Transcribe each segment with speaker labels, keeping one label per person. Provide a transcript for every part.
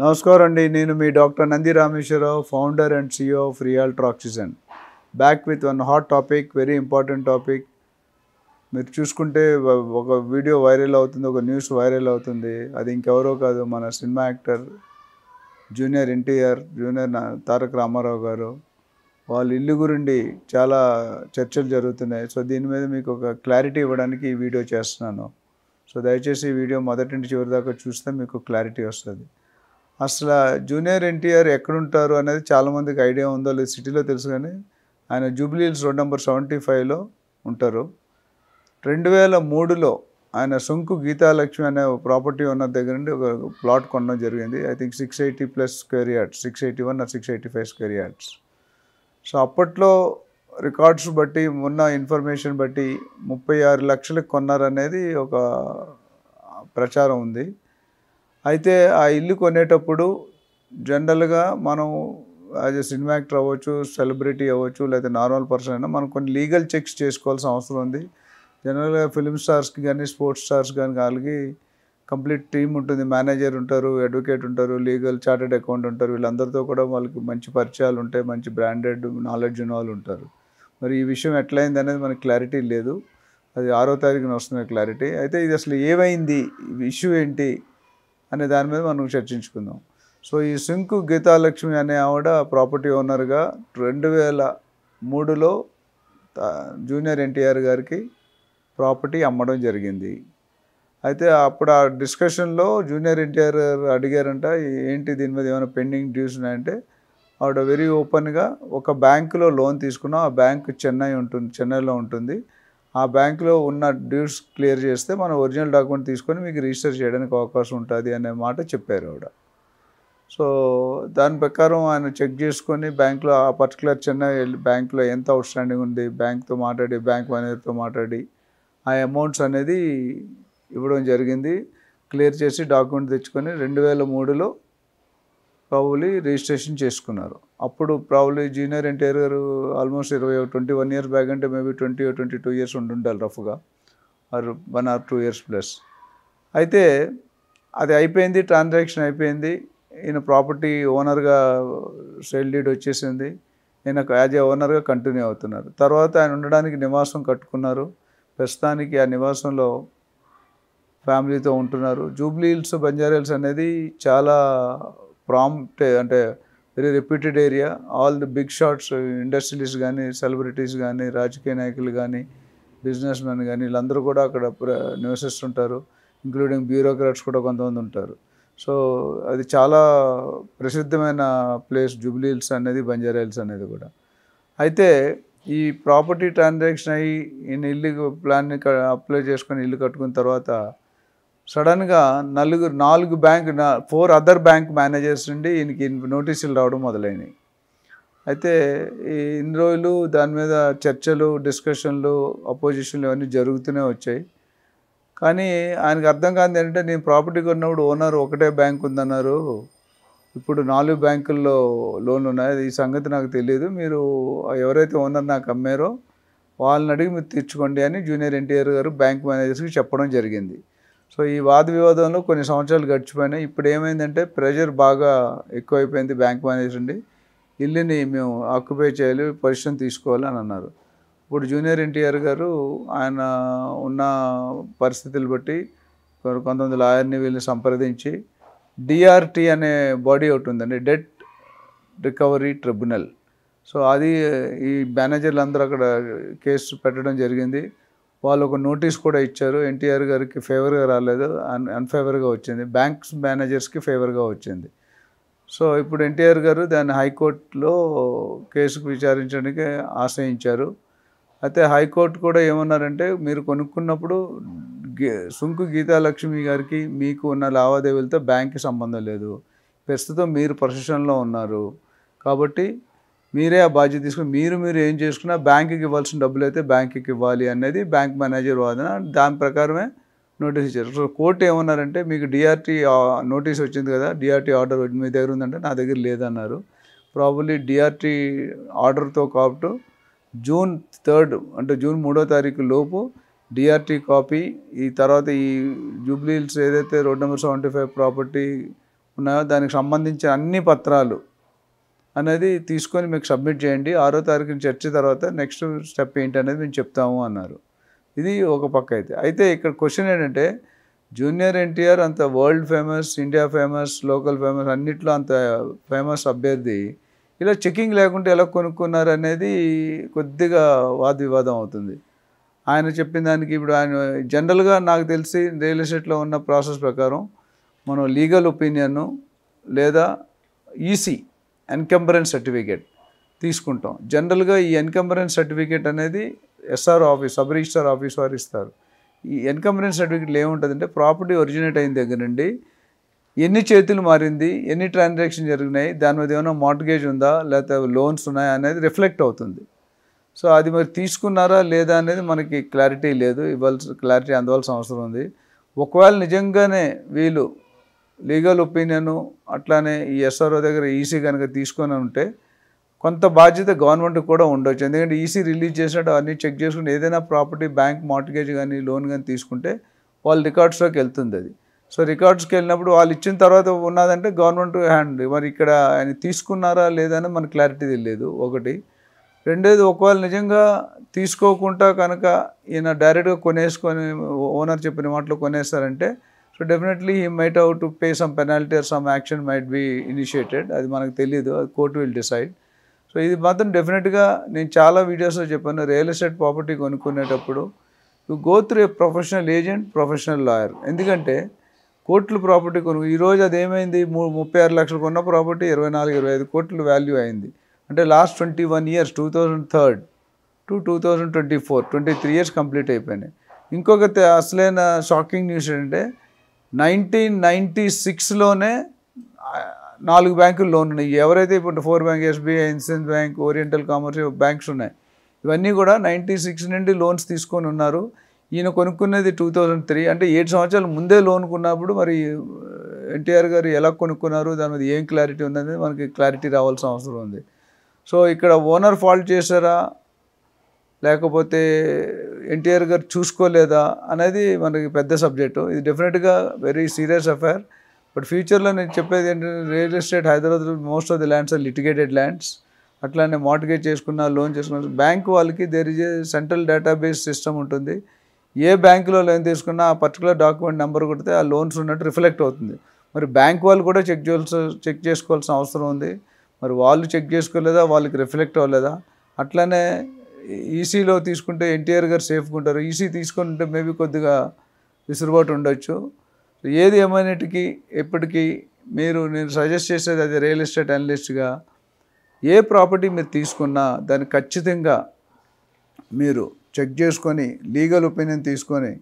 Speaker 1: నమస్కారం అండి నేను మీ doctor Nandi Rameshwara Rao founder and CEO of రియాల్ట్రా ట్రాక్సిజన్ back with one hot topic very important topic మీరు చూసుకుంటే ఒక వీడియో వైరల్ అవుతుంది ఒక న్యూస్ వైరల్ అవుతుంది అది ఇంకెవరో కాదు మన cinema actor junior NTR junior Taraka Rama Rao garu వాళ్ళ ఇల్లు గురించి చాలా చర్చలు జరుగుతున్నాయి సో దీని మీద మీకు ఒక క్లారిటీ ఇవ్వడానికి ఈ వీడియో చేస్తున్నాను సో దయచేసి ఈ వీడియో మొదటి నుంచి చివరి దాకా చూస్తే మీకు క్లారిటీ వస్తుంది అసలు జూనియర్ ఎన్టీఆర్ ఎక్కడుంటారు అనేది చాలామందికి ఐడియా ఉందో లేదు సిటీలో తెలుసు కానీ ఆయన హిల్స్ రోడ్ నెంబర్ సెవెంటీ ఫైవ్లో ఉంటారు రెండు వేల మూడులో ఆయన సొంకు గీతాలక్ష్మి అనే ప్రాపర్టీ ఉన్న దగ్గర నుండి ఒక ప్లాట్ కొనడం జరిగింది I think six eighty plus square yards six eighty one six eighty five square yards so అప్పట్లో రికార్డ్స్ బట్టి ఉన్న ఇన్ఫర్మేషన్ బట్టి ముప్పై ఆరు లక్షలకు కొన్నారనేది ఒక ప్రచారం ఉంది అయితే ఆ ఇల్లు కొనేటప్పుడు జనరల్గా మనం యాజ్ ఎ సినిమా యాక్టర్ అవ్వచ్చు సెలబ్రిటీ అవ్వచ్చు లేదా నార్మల్ పర్సన్ అయినా మనం కొన్ని లీగల్ చెక్స్ చేసుకోవాల్సిన అవసరం ఉంది జనరల్గా ఫిలిం స్టార్స్కి కానీ స్పోర్ట్స్ స్టార్స్ కానీ వాళ్ళకి కంప్లీట్ టీమ్ ఉంటుంది మేనేజర్ ఉంటారు అడ్వకేట్ ఉంటారు లీగల్ చార్టెడ్ అకౌంట్ ఉంటారు వీళ్ళందరితో కూడా వాళ్ళకి మంచి పరిచయాలు ఉంటాయి మంచి బ్రాండెడ్ నాలెడ్జ్ ఉన్న వాళ్ళు ఉంటారు మరి ఈ విషయం ఎట్లయింది అనేది మనకి క్లారిటీ లేదు అది ఆరో తారీఖున వస్తున్న క్లారిటీ అయితే ఇది అసలు ఏమైంది ఇష్యూ ఏంటి అనే దాని మీద మనం చర్చించుకుందాం సో ఈ సింకు గీతాలక్ష్మి అనే ఆవిడ ప్రాపర్టీ ఓనర్గా రెండు వేల మూడులో జూనియర్ ఎన్టీఆర్ గారికి ప్రాపర్టీ అమ్మడం జరిగింది అయితే అప్పుడు ఆ డిస్కషన్లో జూనియర్ ఎన్టీఆర్ అడిగారంట ఏంటి దీని మీద ఏమైనా పెండింగ్ డ్యూస్ ఉన్నాయంటే ఆవిడ వెరీ ఓపెన్గా ఒక బ్యాంకులో లోన్ తీసుకున్నాం ఆ బ్యాంకు చెన్నై ఉంటుంది చెన్నైలో ఉంటుంది ఆ బ్యాంకులో ఉన్న డ్యూస్ క్లియర్ చేస్తే మనం ఒరిజినల్ డాక్యుమెంట్ తీసుకొని మీకు రిజిస్టర్ చేయడానికి అవకాశం ఉంటుంది అనే మాట చెప్పారు ఆవిడ సో దాని ప్రకారం ఆయన చెక్ చేసుకొని బ్యాంక్లో ఆ పర్టికులర్ చిన్న బ్యాంక్లో ఎంత అవుట్ స్టాండింగ్ ఉంది బ్యాంక్తో మాట్లాడి బ్యాంక్ మేనేజర్తో మాట్లాడి ఆ అమౌంట్స్ అనేది ఇవ్వడం జరిగింది క్లియర్ చేసి డాక్యుమెంట్ తెచ్చుకొని రెండు వేల మూడులో ప్రావులీ రిజిస్ట్రేషన్ చేసుకున్నారు అప్పుడు ప్రావులీ జూనియర్ ఎన్టీఆర్ గారు ఆల్మోస్ట్ ఇరవై ట్వంటీ వన్ ఇయర్స్ బ్యాక్ అంటే maybe twenty twenty two years ఉండి ఉండాలి రఫ్గా or one or two years plus అయితే అది అయిపోయింది ట్రాన్సాక్షన్ అయిపోయింది ఈయన ప్రాపర్టీ ఓనర్గా సెల్ డీడ్ వచ్చేసింది ఈయన యాజ్ ఏ ఓనర్గా కంటిన్యూ అవుతున్నారు తర్వాత ఆయన ఉండడానికి నివాసం కట్టుకున్నారు ప్రస్తుతానికి ఆ నివాసంలో ఫ్యామిలీతో ఉంటున్నారు జూబ్లీ హిల్స్ బంజారా హిల్స్ అనేది చాలా ప్రాంప్ట్ అంటే very repeated area all the big shots industrialist కానీ సెలబ్రిటీస్ కానీ రాజకీయ నాయకులు కానీ బిజినెస్ మెన్ కానీ వీళ్ళందరూ కూడా అక్కడ నివసిస్తుంటారు ఇంక్లూడింగ్ బ్యూరోక్రాట్స్ కూడా కొంతమంది ఉంటారు సో అది చాలా ప్రసిద్ధమైన ప్లేస్ జూబ్లీ హిల్స్ అనేది బంజారా హిల్స్ అనేది కూడా అయితే ఈ ప్రాపర్టీ ట్రాన్సాక్షన్ అయ్యి ఈయన ఇల్లు ప్లాన్ని అప్లై చేసుకొని ఇల్లు కట్టుకున్న తర్వాత సడన్గా నలుగురు నాలుగు bank four other bank managers నుండి ఈయనకి నోటీసులు రావడం మొదలైనవి అయితే ఈ ఇన్ని రోజులు దాని మీద చర్చలు డిస్కషన్లు అపోజిషన్లు ఇవన్నీ జరుగుతూనే వచ్చాయి కానీ ఆయనకు అర్థం కాదు ఏంటంటే నేను ప్రాపర్టీ కొన్నప్పుడు ఓనర్ ఒకటే బ్యాంక్ ఉందన్నారు ఇప్పుడు నాలుగు బ్యాంకుల్లో లోన్లు ఉన్నాయి ఈ సంగతి నాకు తెలియదు మీరు ఎవరైతే ఓనర్ నాకు అమ్మారో వాళ్ళని అడిగి మీరు తీర్చుకోండి అని జూనియర్ ఎన్టీఆర్ గారు బ్యాంక్ మేనేజర్స్కి చెప్పడం జరిగింది సో ఈ వాద వివాదంలో కొన్ని సంవత్సరాలు గడిచిపోయినాయి ఇప్పుడు ఏమైందంటే ప్రెషర్ బాగా ఎక్కువైపోయింది బ్యాంక్ మేనేజర్ అండి ఇల్లుని మేము ఆక్యుపై చేయాలి పొజిషన్ తీసుకోవాలి అని అన్నారు ఇప్పుడు జూనియర్ ఎన్టీఆర్ గారు ఆయన ఉన్న పరిస్థితులు బట్టి కొంతమంది లాయర్ని వీళ్ళని సంప్రదించి డిఆర్టీ అనే బాడీ ఒకటి ఉందండి డెట్ రికవరీ ట్రిబ్యునల్ సో అది ఈ మేనేజర్లు అందరూ అక్కడ కేసు పెట్టడం జరిగింది వాళ్ళు ఒక నోటీస్ కూడా ఇచ్చారు ఎన్టీఆర్ గారికి ఫేవర్గా రాలేదు అన్ అన్ఫేవర్గా వచ్చింది బ్యాంక్స్ మేనేజర్స్కి ఫేవర్గా వచ్చింది సో ఇప్పుడు ఎన్టీఆర్ గారు దాన్ని హైకోర్టులో కేసుకు విచారించడానికి ఆశ్రయించారు అయితే హైకోర్టు కూడా ఏమన్నారంటే మీరు కొనుక్కున్నప్పుడు సుంకు గీతాలక్ష్మి గారికి మీకు ఉన్న లావాదేవీలతో బ్యాంక్కి సంబంధం లేదు ప్రస్తుతం మీరు ప్రొసెషన్లో ఉన్నారు కాబట్టి మీరే ఆ బాధ్యత తీసుకుని మీరు మీరు ఏం చేసుకున్నా బ్యాంకుకి ఇవ్వాల్సిన డబ్బులు అయితే బ్యాంకుకి ఇవ్వాలి అనేది బ్యాంక్ మేనేజర్ వాదన దాని ప్రకారమే నోటీస్ ఇచ్చారు సో కోర్టు ఏమన్నారంటే మీకు డిఆర్టీ నోటీస్ వచ్చింది కదా డిఆర్టీ ఆర్డర్ మీ దగ్గర ఉందంటే నా దగ్గర లేదన్నారు ప్రాబబ్లీ డిఆర్టీ ఆర్డర్తో కాబట్టి జూన్ థర్డ్ అంటే జూన్ మూడో తారీఖు లోపు డిఆర్టీ కాపీ ఈ తర్వాత ఈ జూబ్లీల్స్ ఏదైతే road number seventy five property ఉన్నాయో దానికి సంబంధించిన అన్ని పత్రాలు అనేది తీసుకొని మీకు సబ్మిట్ చేయండి ఆరో తారీఖున చర్చ తర్వాత నెక్స్ట్ స్టెప్ ఏంటి అనేది మేము చెప్తాము అన్నారు ఇది ఒక పక్క అయితే అయితే ఇక్కడ క్వశ్చన్ ఏంటంటే జూనియర్ ఎన్టీఆర్ అంత world famous India famous local famous అన్నిట్లో అంత ఫేమస్ అభ్యర్థి ఇలా చెకింగ్ లేకుంటే ఎలా కొనుక్కున్నారు అనేది కొద్దిగా వాదవివాదం అవుతుంది ఆయన చెప్పిన దానికి ఇప్పుడు ఆయన జనరల్గా నాకు తెలిసి రియల్ ఎస్టేట్లో ఉన్న ప్రాసెస్ ప్రకారం మనం లీగల్ ఒపీనియన్ లేదా ఈసీ e ఎన్కంబరెన్స్ సర్టిఫికేట్ తీసుకుంటాం జనరల్గా ఈ ఎన్కంబరెన్స్ సర్టిఫికేట్ అనేది SR office sub registrar office వారు ఇస్తారు ఈ ఎన్కంబరెన్స్ సర్టిఫికేట్లు ఏముంటుందంటే ప్రాపర్టీ ఒరిజినేట్ అయిన దగ్గర నుండి ఎన్ని చేతులు మారింది ఎన్ని ట్రాన్సాక్షన్ జరిగినాయి దాని మీద ఏమైనా మార్ట్గేజ్ ఉందా లేకపోతే లోన్స్ ఉన్నాయా అనేది రిఫ్లెక్ట్ అవుతుంది సో అది మరి తీసుకున్నారా లేదా అనేది మనకి క్లారిటీ లేదు ఇవ్వాల్సిన క్లారిటీ అందవలసిన అవసరం ఉంది ఒకవేళ నిజంగానే వీళ్ళు లీగల్ ఒపీనియను అట్లానే ఈ ఎస్ఆర్ఓ దగ్గర ఈసీ కనుక తీసుకొని ఉంటే కొంత బాధ్యత గవర్నమెంట్ కూడా ఉండొచ్చు ఎందుకంటే ఈసీ రిలీజ్ చేసినట్టు అన్నీ చెక్ చేసుకుని ఏదైనా ప్రాపర్టీ బ్యాంక్ మార్టిగేజ్ కానీ లోన్ కానీ తీసుకుంటే వాళ్ళ రికార్డ్స్లోకి వెళ్తుంది అది సో రికార్డ్స్కి వెళ్ళినప్పుడు వాళ్ళు ఇచ్చిన తర్వాత ఉన్నదంటే గవర్నమెంట్ హ్యాండ్ మరి ఇక్కడ ఆయన తీసుకున్నారా లేదని అని మనకు క్లారిటీ తెలియదు ఒకటి రెండోది ఒకవేళ నిజంగా తీసుకోకుండా కనుక ఈయన డైరెక్ట్గా కొనేసుకొని ఓనర్ చెప్పిన మాటలు కొనేస్తారంటే so definitely he might have to pay some penalty or some action might be initiated అది మనకు తెలియదు అది కోర్టు విల్ డిసైడ్ సో ఇది మాత్రం డెఫినెట్గా నేను చాలా వీడియోస్లో చెప్పాను రియల్ ఎస్టేట్ ప్రాపర్టీ కొనుక్కునేటప్పుడు you go through a professional agent professional lawyer ఎందుకంటే కోట్లు ప్రాపర్టీ కొను ఈరోజు అది ఏమైంది మూ ముప్పై ఆరు లక్షలు కొన్న ప్రాపర్టీ ఇరవై నాలుగు ఇరవై ఐదు కోట్లు వాల్యూ అయింది అంటే last twenty one years two thousand third to two thousand twenty four twenty three years complete అయిపోయినాయి ఇంకొక అసలైన షాకింగ్ న్యూస్ ఏంటంటే నైన్టీన్ నైంటీ సిక్స్లోనే నాలుగు బ్యాంకులు లోన్ ఉన్నాయి ఎవరైతే ఇప్పుడు ఫోర్ బ్యాంక్ ఎస్బీఐ ఇన్సెన్స్ బ్యాంక్ ఓరియంటల్ కామర్షియల్ బ్యాంక్స్ ఉన్నాయి ఇవన్నీ కూడా నైంటీ సిక్స్ నుండి లోన్స్ తీసుకొని ఉన్నారు ఈయన కొనుక్కున్నది టూ థౌజండ్ త్రీ అంటే ఏడు సంవత్సరాలు ముందే లోన్ కొన్నప్పుడు మరి ఎన్టీఆర్ గారు ఎలా కొనుక్కున్నారు దాని మీద ఏం క్లారిటీ ఉందనేది మనకి క్లారిటీ రావాల్సిన అవసరం ఉంది సో ఇక్కడ ఓనర్ ఫాల్ట్ చేశారా లేకపోతే ఎన్టీఆర్ గారు చూసుకోలేదా అనేది మనకి పెద్ద సబ్జెక్టు ఇది డెఫినెట్గా వెరీ సీరియస్ అఫైర్ బట్ ఫ్యూచర్లో నేను చెప్పేది ఏంటంటే real estate Hyderabad most of the lands are litigated lands అట్లానే మోటిగేట్ చేసుకున్న లోన్ చేసుకున్న బ్యాంక్ వాళ్ళకి there is a central database system ఉంటుంది ఏ బ్యాంకులో లోన్ తీసుకున్నా ఆ పర్టికులర్ డాక్యుమెంట్ నెంబర్ కొడితే ఆ లోన్స్ ఉన్నట్టు రిఫ్లెక్ట్ అవుతుంది మరి బ్యాంక్ వాళ్ళు కూడా చెక్ చేయాల్సి చెక్ చేసుకోవాల్సిన అవసరం ఉంది మరి వాళ్ళు చెక్ చేసుకోలేదా వాళ్ళకి రిఫ్లెక్ట్ అవ్వలేదా అట్లనే ఈసీలో e తీసుకుంటే ఎన్టీఆర్ గారు సేఫ్గా ఉంటారు ఈసీ e తీసుకుంటే మేబీ కొద్దిగా విసురుబాటు ఉండొచ్చు ఏది ఏమైనట్టుకీ ఎప్పటికీ మీరు నేను సజెస్ట్ చేసేది అది రియల్ ఎస్టేట్ అనలిస్ట్గా ఏ ప్రాపర్టీ మీరు తీసుకున్నా దాన్ని ఖచ్చితంగా మీరు చెక్ చేసుకొని లీగల్ ఒపీనియన్ తీసుకొని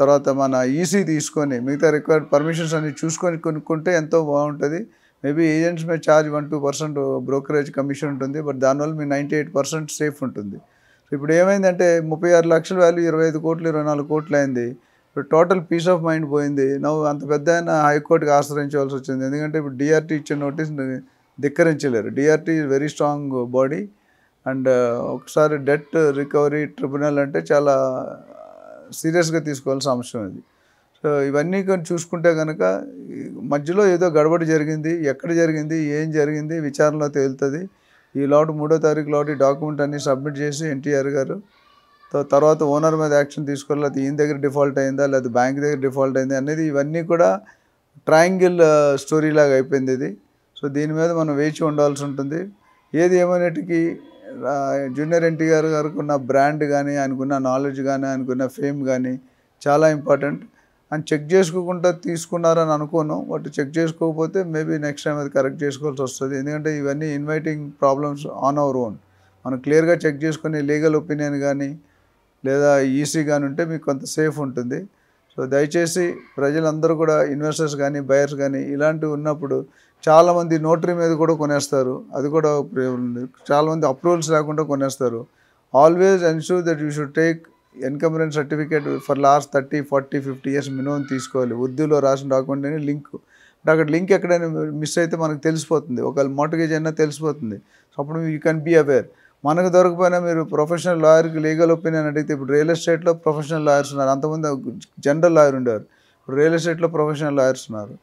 Speaker 1: తర్వాత మన ఈసీ e తీసుకొని మిగతా రిక్వైర్డ్ పర్మిషన్స్ అన్ని చూసుకొని కొనుక్కుంటే ఎంతో బాగుంటుంది మేబీ ఏజెంట్స్ మీద charge one two percent brokerage commission ఉంటుంది బట్ దానివల్ల మీ నైంటీ ఎయిట్ పర్సెంట్ సేఫ్ ఉంటుంది సో ఇప్పుడు ఏమైందంటే ముప్పై ఆరు లక్షల వాల్యూ ఇరవై ఐదు కోట్లు ఇరవై నాలుగు కోట్లు అయింది ఇప్పుడు టోటల్ పీస్ ఆఫ్ మైండ్ పోయింది నవ్వు అంత పెద్ద అయినా హైకోర్టుకి ఆశ్రయించవలసి వచ్చింది ఎందుకంటే ఇప్పుడు డిఆర్టీ ఇచ్చిన నోటీస్ ధిక్కరించలేరు DRT is very strong body and ఒకసారి డెట్ రికవరీ ట్రిబ్యునల్ అంటే చాలా సీరియస్గా తీసుకోవాల్సిన అంశం ఇది సో ఇవన్నీ కొన్ని చూసుకుంటే కనుక మధ్యలో ఏదో గడబడి జరిగింది ఎక్కడ జరిగింది ఏం జరిగింది విచారణలో తేలుతుంది ఈ లోటు మూడో తారీఖు లోటు డాక్యుమెంట్ అన్ని సబ్మిట్ చేసి ఎన్టీఆర్ గారు తర్వాత ఓనర్ మీద యాక్షన్ తీసుకోవాలి లేకపోతే ఈయన దగ్గర డిఫాల్ట్ అయిందా లేకపోతే బ్యాంక్ దగ్గర డిఫాల్ట్ అయింది అనేది ఇవన్నీ కూడా ట్రయాంగిల్ స్టోరీ లాగా అయిపోయింది ఇది సో దీని మీద మనం వేచి ఉండాల్సి ఉంటుంది ఏది ఏమైనటికీ జూనియర్ ఎన్టీఆర్ గారికి ఉన్న బ్రాండ్ కానీ ఆయనకున్న నాలెడ్జ్ కానీ ఆయనకున్న ఫేమ్ కానీ చాలా ఇంపార్టెంట్ అని చెక్ చేసుకోకుండా తీసుకున్నారని అనుకోను బట్ చెక్ చేసుకోకపోతే మేబీ నెక్స్ట్ టైం అది కరెక్ట్ చేసుకోవాల్సి వస్తుంది ఎందుకంటే ఇవన్నీ inviting problems on our own మనం క్లియర్గా చెక్ చేసుకుని లీగల్ ఒపీనియన్ కానీ లేదా ఈసీ కానీ ఉంటే మీకు కొంత సేఫ్ ఉంటుంది సో దయచేసి ప్రజలందరూ కూడా ఇన్వెస్టర్స్ కానీ బయర్స్ కానీ ఇలాంటివి ఉన్నప్పుడు చాలామంది నోటరీ మీద కూడా కొనేస్తారు అది కూడా చాలామంది అప్రూవల్స్ లేకుండా కొనేస్తారు always ensure that you should take encumbrance certificate for last thirty forty fifty years minimum తీసుకోవాలి ఉర్దూలో రాసిన డాక్యుమెంట్ అని లింక్ బట్ అక్కడ లింక్ ఎక్కడైనా మిస్ అయితే మనకు తెలిసిపోతుంది ఒకవేళ మోటగేజ్ అయినా తెలిసిపోతుంది సో అప్పుడు యూ కెన్ బీ అవేర్ మనకు దొరకపోయినా మీరు ప్రొఫెషనల్ లాయర్కి లీగల్ ఒపీనియన్ అడిగితే ఇప్పుడు రియల్ ఎస్టేట్లో ప్రొఫెషనల్ లాయర్స్ ఉన్నారు అంతకుముందు జనరల్ లాయర్ ఉండేవారు ఇప్పుడు రియల్ ఎస్టేట్లో ప్రొఫెషనల్ లాయర్స్ ఉన్నారు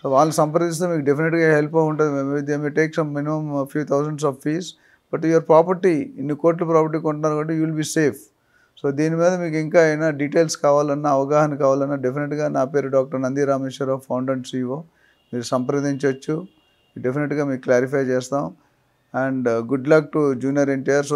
Speaker 1: సో వాళ్ళు సంప్రదిస్తే మీకు డెఫినెట్గా హెల్ప్ ఉంటుంది they may take some minimum few thousands of fees but your property ఇన్ని కోట్ల ప్రాపర్టీ కొంటున్నారు కాబట్టి you will be safe so దీని మీద మీకు ఇంకా ఏమైనా డీటెయిల్స్ కావాలన్నా అవగాహన కావాలన్నా డెఫినెట్గా నా పేరు doctor Nandi Rameshwara Rao founder CEO e మీరు సంప్రదించవచ్చు డెఫినెట్గా మీకు క్లారిఫై చేస్తాం and good luck to junior NTR so